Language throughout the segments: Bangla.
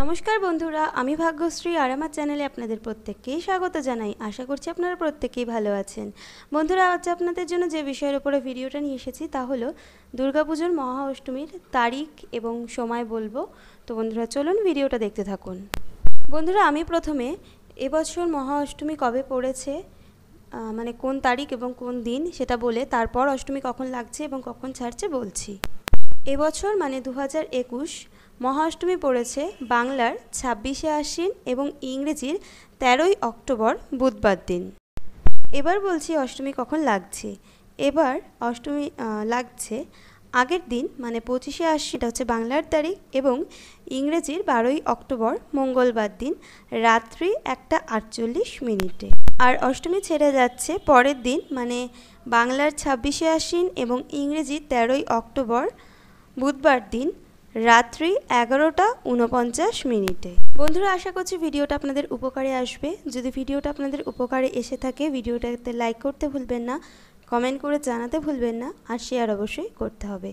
নমস্কার বন্ধুরা আমি ভাগ্যশ্রী আর আমার চ্যানেলে আপনাদের প্রত্যেককেই স্বাগত জানাই আশা করছি আপনারা প্রত্যেকেই ভালো আছেন বন্ধুরা আজ আপনাদের জন্য যে বিষয়ের উপরে ভিডিওটা নিয়ে এসেছি তা হলো দুর্গাপুজোর মহা অষ্টমীর তারিখ এবং সময় বলবো তো বন্ধুরা চলুন ভিডিওটা দেখতে থাকুন বন্ধুরা আমি প্রথমে এবছর মহা অষ্টমী কবে পড়েছে মানে কোন তারিখ এবং কোন দিন সেটা বলে তারপর অষ্টমী কখন লাগছে এবং কখন ছাড়ছে বলছি এবছর মানে দু হাজার একুশ মহাষ্টমী পড়েছে বাংলার ছাব্বিশে আশ্বিন এবং ইংরেজির তেরোই অক্টোবর বুধবার দিন এবার বলছি অষ্টমী কখন লাগছে এবার অষ্টমী লাগছে আগের দিন মানে পঁচিশে আশ্বিন এটা হচ্ছে বাংলার তারিখ এবং ইংরেজির বারোই অক্টোবর মঙ্গলবার দিন রাত্রি একটা আটচল্লিশ মিনিটে আর অষ্টমী ছেড়ে যাচ্ছে পরের দিন মানে বাংলার ছাব্বিশে আশ্বিন এবং ইংরেজির তেরোই অক্টোবর বুধবার দিন রাত্রি এগারোটা উনপঞ্চাশ মিনিটে বন্ধুরা আশা করছি ভিডিওটা আপনাদের উপকারে আসবে যদি ভিডিওটা আপনাদের উপকারে এসে থাকে ভিডিওটাতে লাইক করতে ভুলবেন না কমেন্ট করে জানাতে ভুলবেন না আর শেয়ার অবশ্যই করতে হবে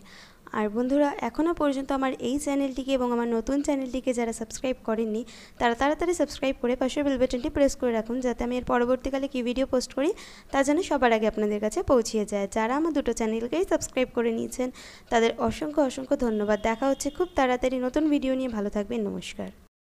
আর বন্ধুরা এখনও পর্যন্ত আমার এই চ্যানেলটিকে এবং আমার নতুন চ্যানেলটিকে যারা সাবস্ক্রাইব করেননি তারা তাড়াতাড়ি সাবস্ক্রাইব করে পাশের বেল বাটনটি প্রেস করে রাখুন যাতে আমি এর পরবর্তীকালে কী ভিডিও পোস্ট করি তা যেন সবার আগে আপনাদের কাছে পৌঁছিয়ে যায় যারা আমার দুটো চ্যানেলকেই সাবস্ক্রাইব করে নিয়েছেন তাদের অসংখ্য অসংখ্য ধন্যবাদ দেখা হচ্ছে খুব তাড়াতাড়ি নতুন ভিডিও নিয়ে ভালো থাকবেন নমস্কার